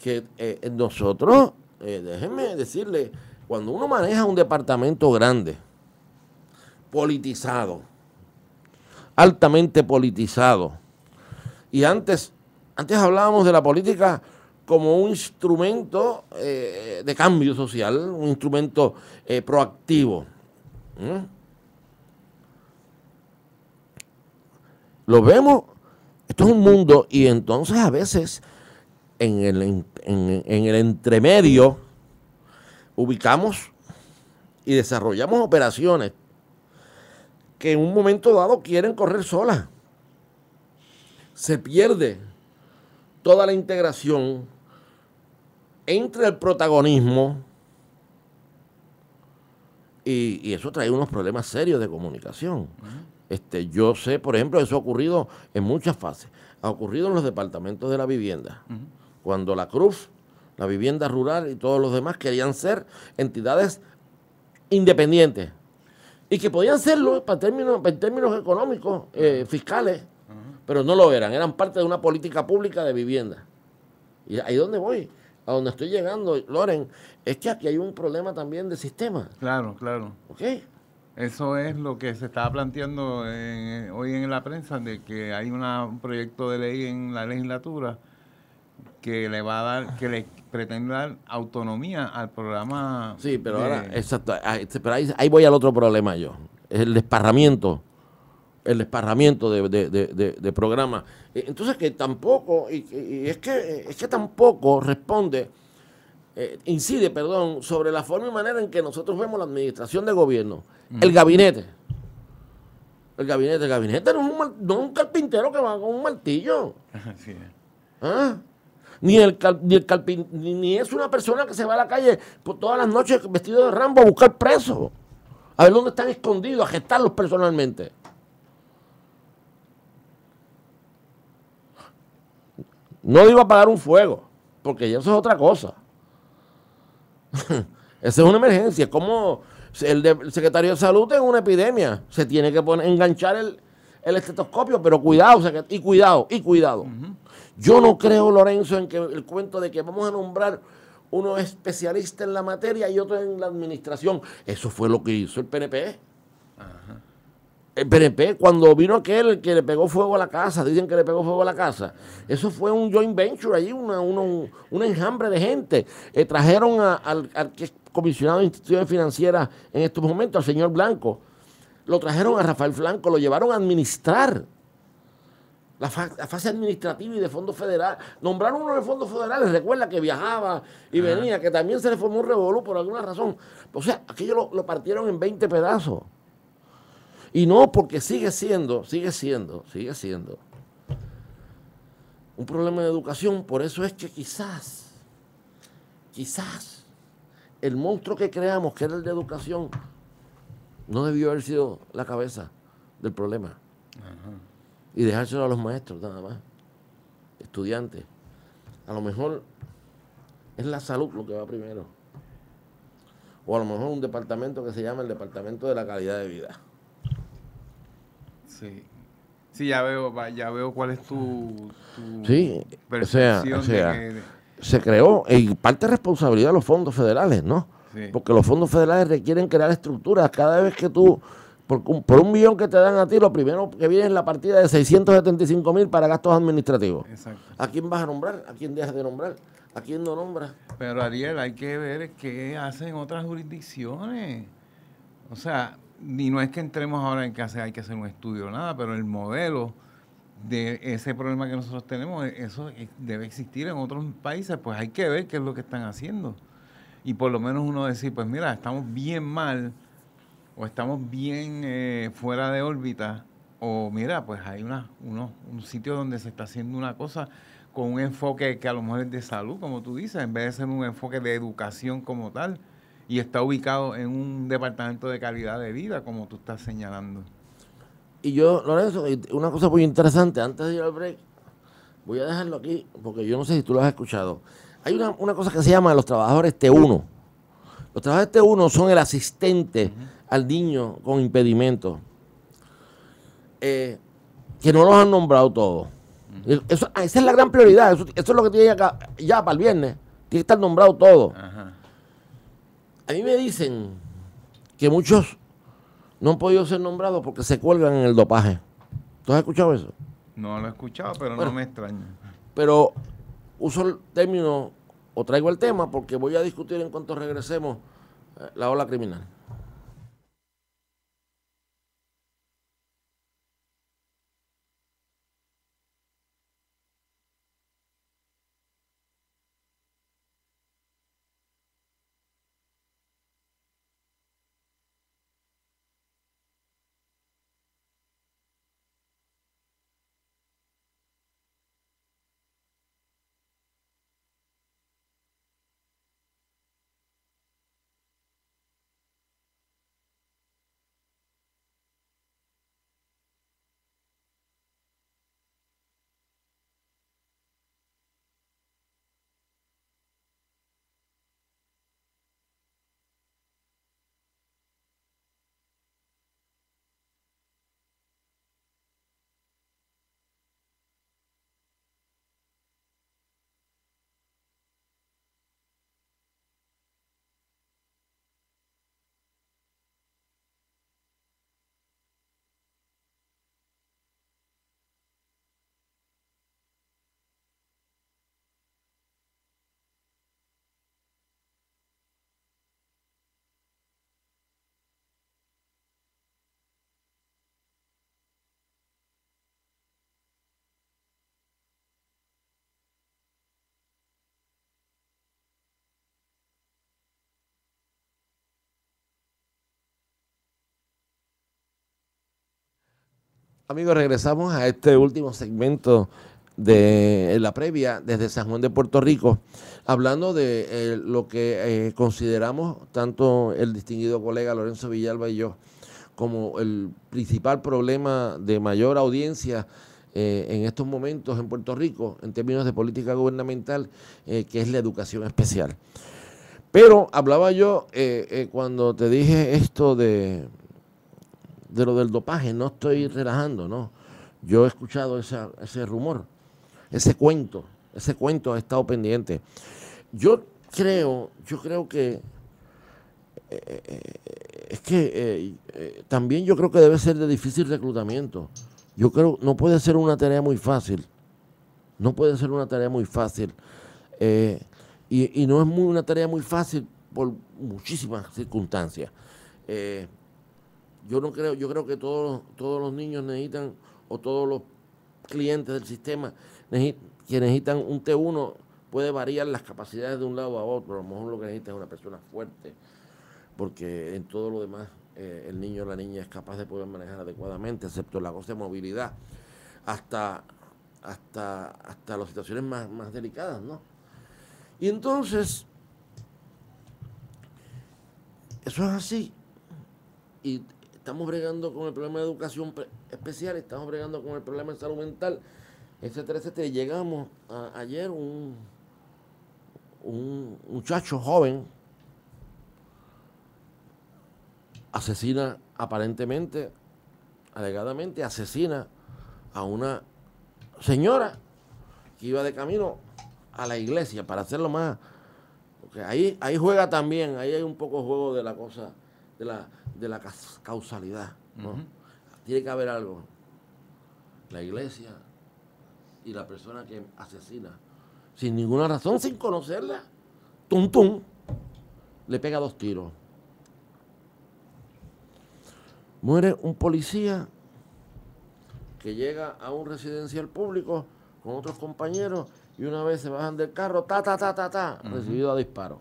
que eh, nosotros, eh, déjenme decirle, cuando uno maneja un departamento grande, politizado, altamente politizado, y antes, antes hablábamos de la política como un instrumento eh, de cambio social, un instrumento proactivo. Lo vemos esto es un mundo y entonces a veces en el, entremedio ubicamos y desarrollamos operaciones que en un momento dado quieren correr solas. Se pierde toda la integración entre el protagonismo y, eso trae unos problemas serios de comunicación. Este, yo sé, por ejemplo, eso ha ocurrido en muchas fases. Ha ocurrido en los departamentos de la vivienda. Cuando la Cruz, la vivienda rural y todos los demás querían ser entidades independientes. Y que podían serlo en términos, económicos, eh, fiscales, pero no lo eran. Eran parte de una política pública de vivienda. Y ahí dónde voy a donde estoy llegando, Loren, es que aquí hay un problema también de sistema. Claro, claro. ¿Ok? Eso es lo que se estaba planteando eh, hoy en la prensa, de que hay un proyecto de ley en la legislatura que le va a dar, que le pretende dar autonomía al programa. Sí, pero ahora, exacto, ah, este, pero ahí, voy al otro problema yo, es el desparramiento, el desparramiento de, de, de eh, Entonces que tampoco, y, y, es, que, es que tampoco responde eh, incide, perdón, sobre la forma y manera en que nosotros vemos la administración de gobierno, mm. el gabinete. El gabinete, el gabinete no es un, carpintero que va con un martillo. ¿Ah? Ni, el, ni, es una persona que se va a la calle por todas las noches vestido de rambo a buscar presos, a ver dónde están escondidos, a gestarlos personalmente. No iba a apagar un fuego, porque eso es otra cosa. Esa es una emergencia. como el, el, secretario de salud en una epidemia? Se tiene que poner, enganchar el, estetoscopio, pero cuidado, y cuidado, y cuidado. Yo no creo, Lorenzo, en que el cuento de que vamos a nombrar uno especialista en la materia y otro en la administración. Eso fue lo que hizo el PNP. Ajá el eh, PNP, cuando vino aquel que le pegó fuego a la casa, dicen que le pegó fuego a la casa, eso fue un joint venture allí, una, un, enjambre de gente. Eh, trajeron al, comisionado de instituciones financieras en estos momentos, al señor Blanco, lo trajeron a Rafael Blanco, lo llevaron a administrar la, fase administrativa y de fondos federales. Nombraron uno de fondos federales, recuerda que viajaba y venía, que también se le formó un revolú por alguna razón. O sea, aquello lo, lo partieron en 20 pedazos. Y no, porque sigue siendo, sigue siendo, sigue siendo un problema de educación. Por eso es que quizás, quizás, el monstruo que creamos, que era el de educación, no debió haber sido la cabeza del problema. Y dejárselo a los maestros, nada más. Estudiantes. A lo mejor es la salud lo que va primero. O a lo mejor un departamento que se llama el departamento de la calidad de vida. Sí. Sí, ya veo, ya veo cuál es tu, sí, o sea, se creó y parte responsabilidad de los fondos federales, ¿no? Porque los fondos federales requieren crear estructuras. Cada vez que tú, por un, por millón que te dan a ti, lo primero que viene es la partida de 675 mil para gastos administrativos. Exacto. ¿A quién vas a nombrar? ¿A quién dejas de nombrar? ¿A quién no nombras? Pero Ariel, hay que ver qué hacen otras jurisdicciones. O sea, y no es que entremos ahora en que hay que hacer un estudio, o nada, pero el modelo de ese problema que nosotros tenemos, e, eso debe existir en otros países, pues hay que ver qué es lo que están haciendo. Y por lo menos uno decir, pues mira, estamos bien mal o estamos bien eh, fuera de órbita, o mira, pues hay una, un sitio donde se está haciendo una cosa con un enfoque que a lo mejor es de salud, como tú dices, en vez de ser un enfoque de educación como tal y está ubicado en un departamento de calidad de vida, como tú estás señalando. Y yo, Lorenzo, una cosa muy interesante, antes de ir al break, voy a dejarlo aquí, porque yo no sé si tú lo has escuchado. Hay una, cosa que se llama los trabajadores T1. Los trabajadores T1 son el asistente al niño con impedimento, eh, que no los han nombrado todos. esa es la gran prioridad, eso, es lo que tiene acá ya para el viernes, tiene que estar nombrado todo. A mí me dicen que muchos no han podido ser nombrados porque se cuelgan en el dopaje. ¿Tú has escuchado eso? No lo he escuchado, pero no me extraña. Pero uso el término o traigo el tema porque voy a discutir en cuanto regresemos eh, la ola criminal. Amigos, regresamos a este último segmento de la previa desde San Juan de Puerto Rico, hablando de eh, lo que eh, consideramos tanto el distinguido colega Lorenzo Villalba y yo como el principal problema de mayor audiencia eh, en estos momentos en Puerto Rico en términos de política gubernamental, que es la educación especial. Pero hablaba yo cuando te dije esto de, de lo del dopaje, no estoy relajando, no. Yo he escuchado ese rumor, ese cuento, ese cuento ha estado pendiente. Yo creo, yo creo que eh, eh, es que eh, también yo creo que debe ser de difícil reclutamiento. Yo creo, no puede ser una tarea muy fácil. No puede ser una tarea muy fácil. Y, no es muy, una tarea muy fácil por muchísimas circunstancias. Yo no creo, yo creo que todos, todos los niños necesitan, o todos los clientes del sistema que necesitan un T1, puede variar las capacidades de un lado a otro. A lo mejor lo que necesita es una persona fuerte, porque en todo lo demás eh, el niño o la niña es capaz de poder manejar adecuadamente, excepto la cosa de movilidad, hasta, hasta, hasta las situaciones más, más delicadas, ¿no? Y entonces, eso es así. Y estamos bregando con el problema de educación especial, estamos bregando con el problema de salud mental, etcétera, etcétera. llegamos a, ayer un, un muchacho joven asesina aparentemente, alegadamente asesina a una señora que iba de camino a la iglesia, para hacerlo más. Porque ahí, ahí juega también, ahí hay un poco juego de la cosa de la, de la causalidad. ¿no? Tiene que haber algo. La iglesia y la persona que asesina, sin ninguna razón, sin conocerla, tum tum, le pega dos tiros. Muere un policía que llega a un residencial público con otros compañeros y una vez se bajan del carro, ta, ta, ta, ta, ta, recibido a disparo.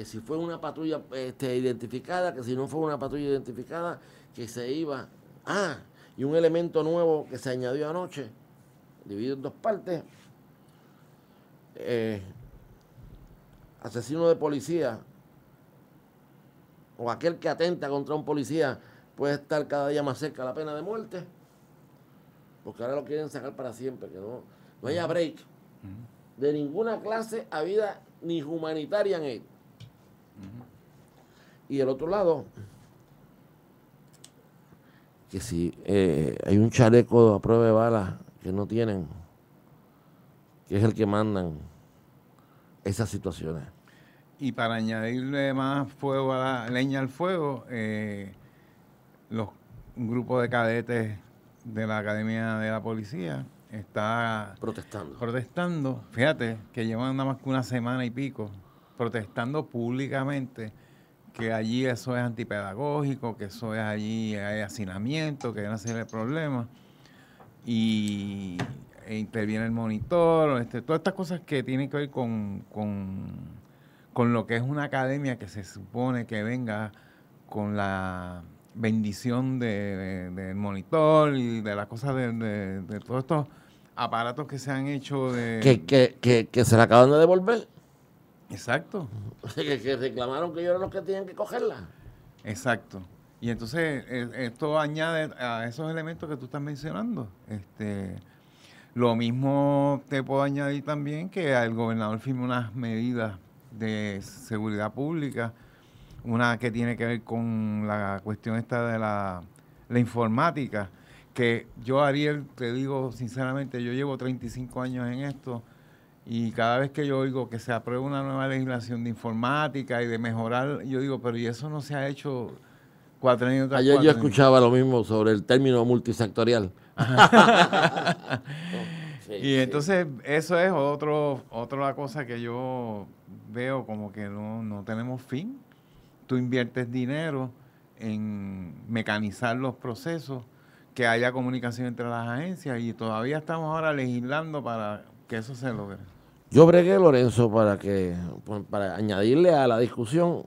que si fue una patrulla este, identificada, que si no fue una patrulla identificada, que se iba. Ah, y un elemento nuevo que se añadió anoche, dividido en dos partes. Eh, asesino de policía o aquel que atenta contra un policía puede estar cada día más cerca de la pena de muerte, porque ahora lo quieren sacar para siempre, que no, no haya break de ninguna clase a vida ni humanitaria en él. Y el otro lado, que si eh, hay un chaleco a prueba de balas que no tienen, que es el que mandan esas situaciones. Y para añadirle más fuego a leña al fuego, eh, los, un grupo de cadetes de la Academia de la Policía está protestando. protestando. Fíjate que llevan nada más que una semana y pico protestando públicamente que allí eso es antipedagógico, que eso es allí hay hacinamiento, que hay una serie de problemas. Y e interviene el monitor, este, todas estas cosas que tienen que ver con, con, lo que es una academia que se supone que venga con la bendición del monitor y de las cosas de, todos estos aparatos que se han hecho Que, que se le acaban de devolver. Exacto. que, reclamaron que yo era los que tenían que cogerla. Exacto. Y entonces e, esto añade a esos elementos que tú estás mencionando. Este, lo mismo te puedo añadir también que el gobernador firmó unas medidas de seguridad pública, una que tiene que ver con la cuestión esta de la informática, que yo, Ariel, te digo sinceramente, yo llevo 35 años en esto y cada vez que yo oigo que se aprueba una nueva legislación de informática y de mejorar, yo digo, pero ¿y eso no se ha hecho cuatro años atrás? Ayer yo escuchaba lo mismo sobre el término multisectorial. y entonces eso es otro, otra cosa que yo veo como que no, no tenemos fin. Tú inviertes dinero en mecanizar los procesos, que haya comunicación entre las agencias y todavía estamos ahora legislando para que eso se logre. Yo bregué, Lorenzo, para, que, pues, para añadirle a la discusión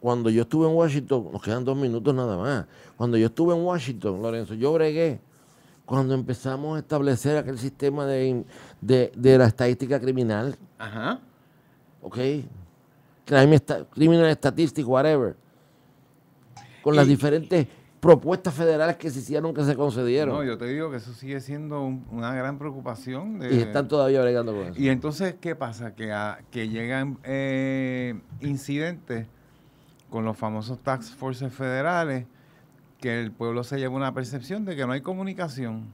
cuando yo estuve en Washington, nos quedan dos minutos nada más. Cuando yo estuve en Washington, Lorenzo, yo bregué cuando empezamos a establecer aquel sistema de, la estadística criminal. Ajá. ¿Ok? Criminal, criminal whatever. Con las diferentes propuestas federales que se hicieron, que se concedieron. No, yo te digo que eso sigue siendo una gran preocupación. y están todavía bregando con eso. Y entonces, ¿qué pasa? Que, que llegan eh, incidentes con los famosos tax forces federales, que el pueblo se lleva una percepción de que no hay comunicación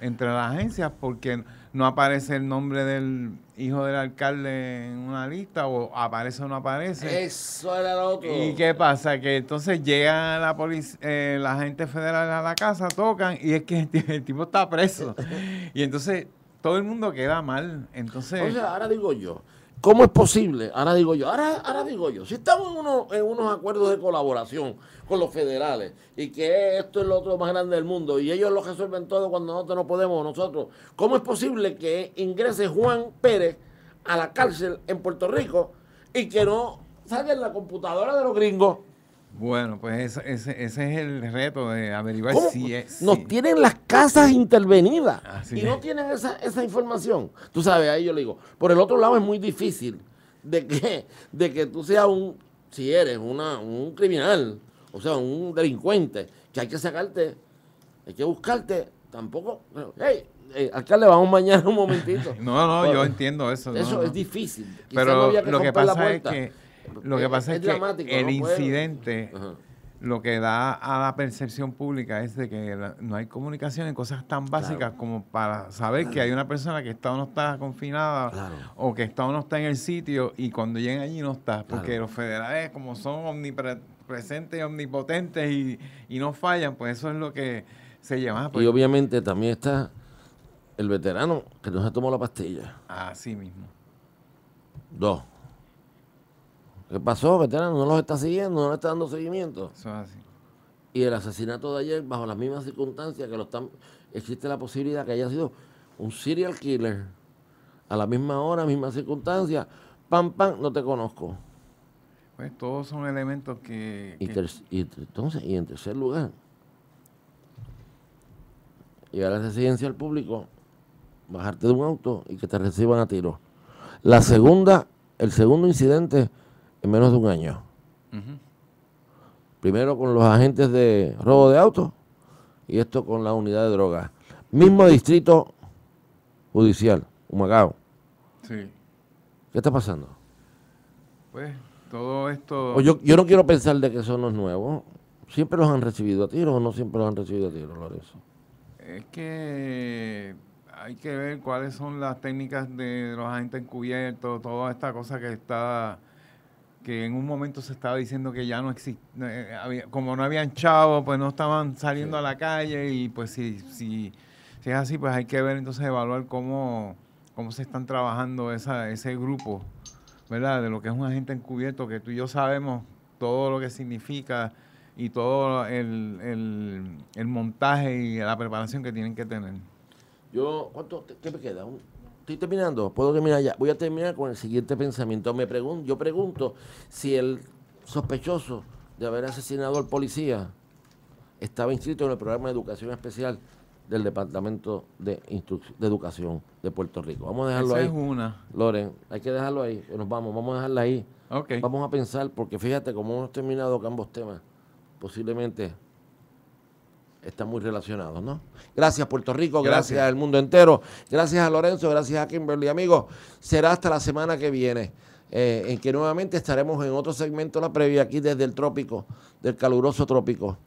entre las agencias porque no aparece el nombre del hijo del alcalde en una lista o aparece o no aparece. Eso era otro. ¿Y qué pasa? Que entonces llega la policía, eh, la gente federal a la casa, tocan y es que el tipo está preso. y entonces todo el mundo queda mal. Entonces, ahora digo yo, ¿Cómo es posible? Ahora digo yo, ahora, ahora digo yo, si estamos en, unos acuerdos de colaboración con los federales y que esto es lo otro más grande del mundo y ellos lo resuelven todo cuando nosotros no podemos, nosotros, ¿cómo es posible que ingrese Juan Pérez a la cárcel en Puerto Rico y que no salga en la computadora de los gringos? Bueno, pues ese, es el reto de averiguar si es. Nos tienen las casas intervenidas y no tienen esa, esa información. Tú sabes, ahí yo le digo. Por el otro lado, es muy difícil de que, de que tú seas un, si eres una, un criminal, o sea, un delincuente, que hay que sacarte, hay que buscarte, tampoco. Hey, acá eh, alcalde, vamos mañana un momentito. no, no, yo entiendo eso. Eso es difícil. Pero lo que pasa es que lo que pasa es, que el incidente lo que da a la percepción pública es de que no hay comunicación en cosas tan básicas como para saber que hay una persona que está o no está confinada o que está o no está en el sitio y cuando llegan allí no está, porque los federales como son omnipresentes y omnipotentes y, no fallan, pues eso es lo que se llama. Pues. Y obviamente también está el veterano que no se tomó la pastilla. Así mismo. Dos ¿Qué pasó, veterano? No los está siguiendo, no le está dando seguimiento. Y el asesinato de ayer, bajo las mismas circunstancias que lo están. Existe la posibilidad que haya sido un serial killer a la misma hora, misma circunstancia, Pam, pam, no te conozco. Pues todos son elementos que. Y, entonces, y en tercer lugar, llegar a la residencia al público, bajarte de un auto y que te reciban a tiro. La segunda, el segundo incidente en menos de un año. Primero con los agentes de robo de autos y esto con la unidad de drogas. Mismo distrito judicial, Humacao. Sí. ¿Qué está pasando? Pues todo esto... yo, no quiero pensar de que eso no es nuevo. ¿Siempre los han recibido a tiro o no siempre los han recibido a tiro, Lorenzo? Es que hay que ver cuáles son las técnicas de los agentes encubiertos, toda esta cosa que está que en un momento se estaba diciendo que ya no existía, eh, como no habían chavos, pues no estaban saliendo a la calle y pues si, si, es así, pues hay que ver, entonces evaluar cómo, cómo se están trabajando ese grupo, ¿verdad? De lo que es un agente encubierto, que tú y yo sabemos todo lo que significa y todo el, montaje y la preparación que tienen que tener. Yo, ¿cuánto? ¿Qué me queda? Estoy terminando, puedo terminar ya. Voy a terminar con el siguiente pensamiento. Me pregun yo pregunto si el sospechoso de haber asesinado al policía estaba inscrito en el programa de educación especial del Departamento de, Educación de Puerto Rico. Vamos a dejarlo Esa ahí. Es una. Loren, hay que dejarlo ahí. Nos vamos, vamos a dejarla ahí. Okay. Vamos a pensar, porque fíjate cómo hemos terminado ambos temas. Posiblemente Está muy relacionados, ¿no? Gracias Puerto Rico, gracias, al mundo entero, gracias a Lorenzo, gracias a Kimberly, amigos. Será hasta la semana que viene, eh, en que nuevamente estaremos en otro segmento, la previa, aquí desde el trópico, del caluroso trópico.